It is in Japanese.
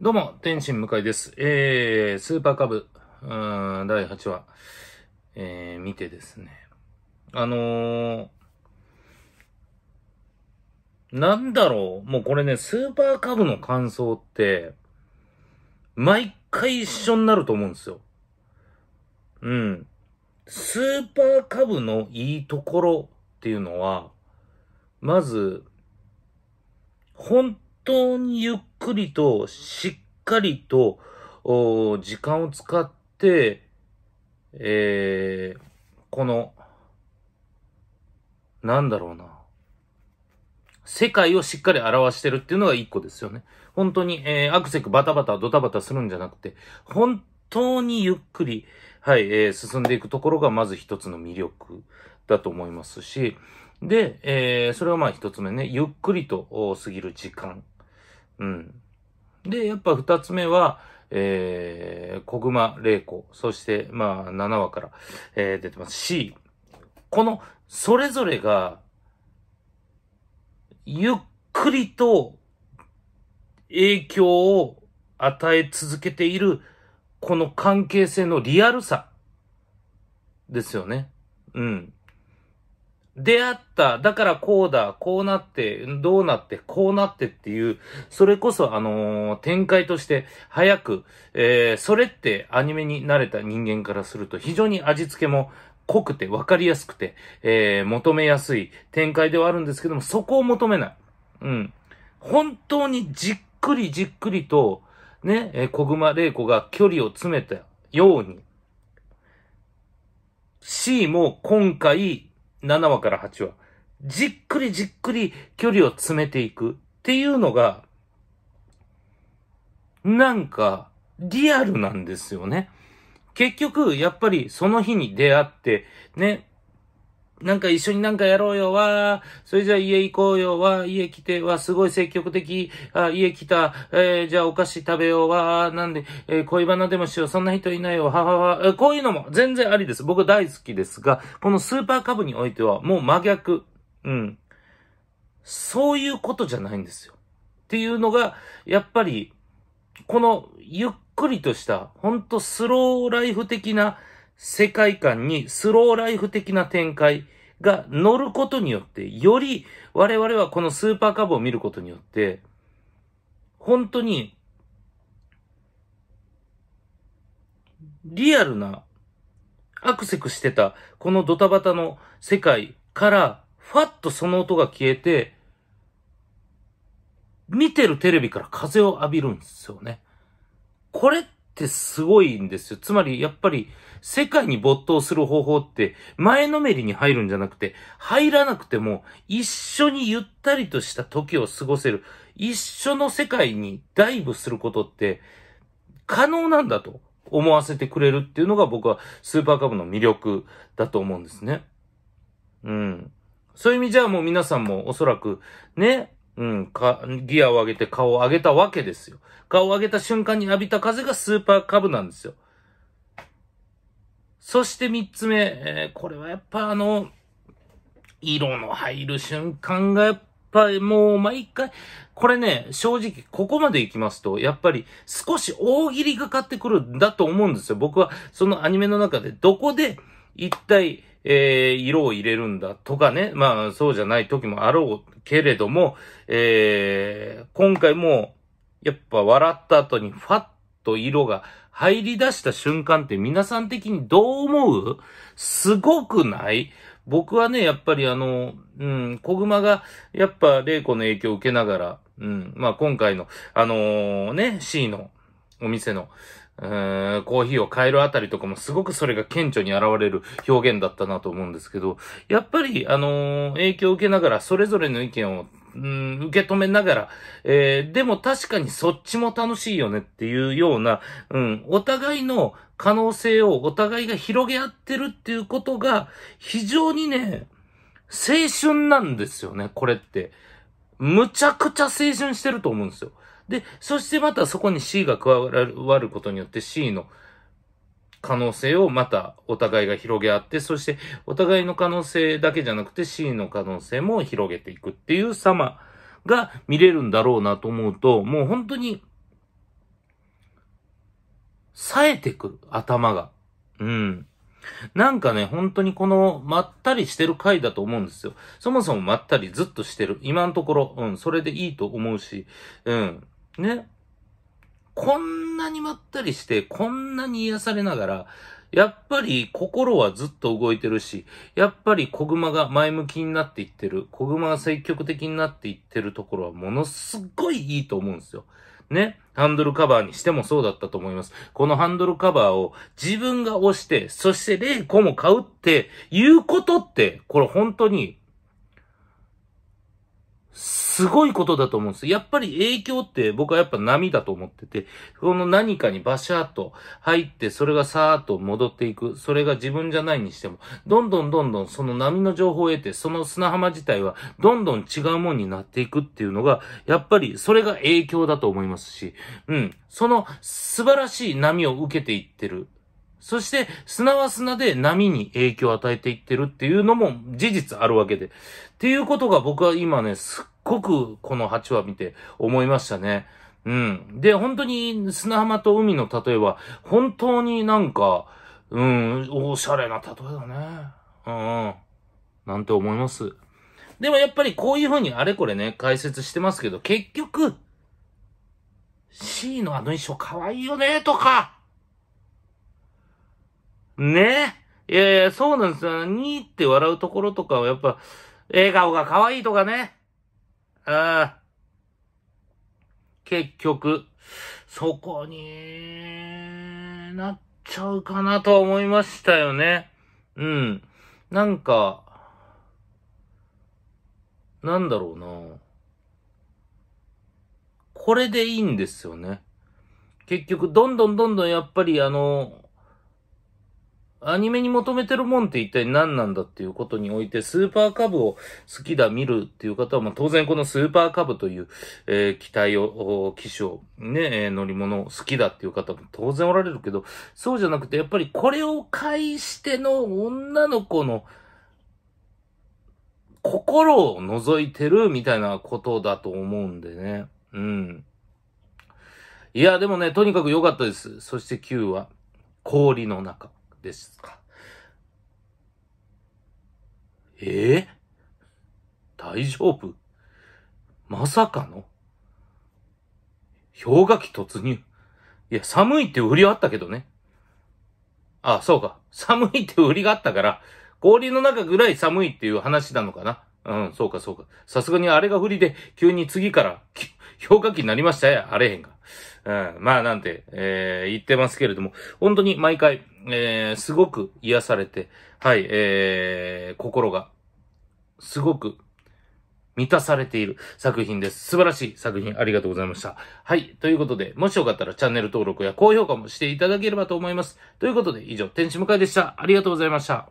どうも、天心向井です。えー、スーパーカブ、うん、第8話、えー、見てですね。あのー、なんだろう、もうこれね、スーパーカブの感想って、毎回一緒になると思うんですよ。うん。スーパーカブのいいところっていうのは、まず、本当にゆっくりと、しっかりと、時間を使って、えー、この、なんだろうな。世界をしっかり表してるっていうのが一個ですよね。本当に、えー、アクセクバタバタドタバタするんじゃなくて、本当にゆっくり、はい、えー、進んでいくところがまず一つの魅力だと思いますし、で、えー、それはまあ一つ目ね、ゆっくりと過ぎる時間うん。で、やっぱ二つ目は、えー、小熊玲子、そして、まあ、7話から、えー、出てます。C。この、それぞれが、ゆっくりと影響を与え続けている、この関係性のリアルさですよね。うん。出会った、だからこうだ、こうなって、どうなって、こうなってっていう、それこそあのー、展開として早く、えー、それってアニメに慣れた人間からすると非常に味付けも濃くて分かりやすくて、えー、求めやすい展開ではあるんですけども、そこを求めない。うん。本当にじっくりじっくりと、ね、えー、小熊玲子が距離を詰めたように、C も今回、7話から8話、じっくりじっくり距離を詰めていくっていうのが、なんか、リアルなんですよね。結局、やっぱりその日に出会って、ね、なんか一緒になんかやろうよ、わー。それじゃあ家行こうよ、わー。家来て、わー。すごい積極的。あ、家来た。えー、じゃあお菓子食べよう、わー。なんで、えー、恋バナでもしよう。そんな人いないよ、ははは。えー、こういうのも全然ありです。僕大好きですが、このスーパーカブにおいてはもう真逆。うん。そういうことじゃないんですよ。っていうのが、やっぱり、このゆっくりとした、ほんとスローライフ的な、世界観にスローライフ的な展開が乗ることによって、より我々はこのスーパーカブを見ることによって、本当に、リアルな、アクセクしてた、このドタバタの世界から、ファッとその音が消えて、見てるテレビから風を浴びるんですよね。これっってすごいんですよ。つまり、やっぱり、世界に没頭する方法って、前のめりに入るんじゃなくて、入らなくても、一緒にゆったりとした時を過ごせる、一緒の世界にダイブすることって、可能なんだと思わせてくれるっていうのが僕はスーパーカブの魅力だと思うんですね。うん。そういう意味じゃあもう皆さんもおそらくね、うん、か、ギアを上げて顔を上げたわけですよ。顔を上げた瞬間に浴びた風がスーパーカブなんですよ。そして三つ目、えー、これはやっぱあの、色の入る瞬間がやっぱりもう毎回、これね、正直ここまで行きますと、やっぱり少し大喜利がかってくるんだと思うんですよ。僕はそのアニメの中でどこで一体、えー、色を入れるんだとかね、まあそうじゃない時もあろうけれども、えー、今回もやっぱ笑った後にファッと色が入り出した瞬間って皆さん的にどう思うすごくない僕はね、やっぱりあの、うん、小熊が、やっぱ、玲子の影響を受けながら、うん、まあ今回の、あのー、ね、C のお店の、えー、コーヒーを変えるあたりとかもすごくそれが顕著に現れる表現だったなと思うんですけど、やっぱり、あのー、影響を受けながら、それぞれの意見を、ん、受け止めながら、えー、でも確かにそっちも楽しいよねっていうような、うん、お互いの可能性をお互いが広げ合ってるっていうことが、非常にね、青春なんですよね、これって。むちゃくちゃ青春してると思うんですよ。で、そしてまたそこに C が加わることによって C の可能性をまたお互いが広げ合って、そしてお互いの可能性だけじゃなくて C の可能性も広げていくっていう様が見れるんだろうなと思うと、もう本当に、冴えてくる、頭が。うん。なんかね、本当にこの、まったりしてる回だと思うんですよ。そもそもまったりずっとしてる。今のところ、うん、それでいいと思うし、うん。ね。こんなにまったりして、こんなに癒されながら、やっぱり心はずっと動いてるし、やっぱり子熊が前向きになっていってる、子熊が積極的になっていってるところはものすごいいいと思うんですよ。ね。ハンドルカバーにしてもそうだったと思います。このハンドルカバーを自分が押して、そして0個も買うっていうことって、これ本当にすごいことだと思うんです。やっぱり影響って僕はやっぱ波だと思ってて、この何かにバシャーっと入って、それがさーっと戻っていく。それが自分じゃないにしても、どんどんどんどんその波の情報を得て、その砂浜自体はどんどん違うもんになっていくっていうのが、やっぱりそれが影響だと思いますし、うん。その素晴らしい波を受けていってる。そして、砂は砂で波に影響を与えていってるっていうのも事実あるわけで。っていうことが僕は今ね、すっごくこの8話見て思いましたね。うん。で、本当に砂浜と海の例えは、本当になんか、うん、おしゃれな例えだね。うん、うん。なんて思います。でもやっぱりこういうふうにあれこれね、解説してますけど、結局、C のあの衣装可愛いよね、とか、ねいやいや、そうなんですよ。にって笑うところとかはやっぱ、笑顔が可愛いとかね。ああ。結局、そこになっちゃうかなと思いましたよね。うん。なんか、なんだろうな。これでいいんですよね。結局、どんどんどんどんやっぱりあの、アニメに求めてるもんって一体何なんだっていうことにおいて、スーパーカブを好きだ、見るっていう方は、まあ、当然このスーパーカブという、えー、機体を、機種を、ね、え乗り物好きだっていう方も当然おられるけど、そうじゃなくて、やっぱりこれを介しての女の子の、心を覗いてるみたいなことだと思うんでね。うん。いや、でもね、とにかく良かったです。そして9は、氷の中。ですかええ大丈夫まさかの氷河期突入。いや、寒いって売りはあったけどね。ああ、そうか。寒いって売りがあったから、氷の中ぐらい寒いっていう話なのかな。うん、そうかそうか。さすがにあれが不りで、急に次から、氷河期になりましたや、あれへんが。うん、まあなんて、えー、言ってますけれども、本当に毎回、えー、すごく癒されて、はい、えー、心が、すごく、満たされている作品です。素晴らしい作品ありがとうございました。はい。ということで、もしよかったらチャンネル登録や高評価もしていただければと思います。ということで、以上、天使向えでした。ありがとうございました。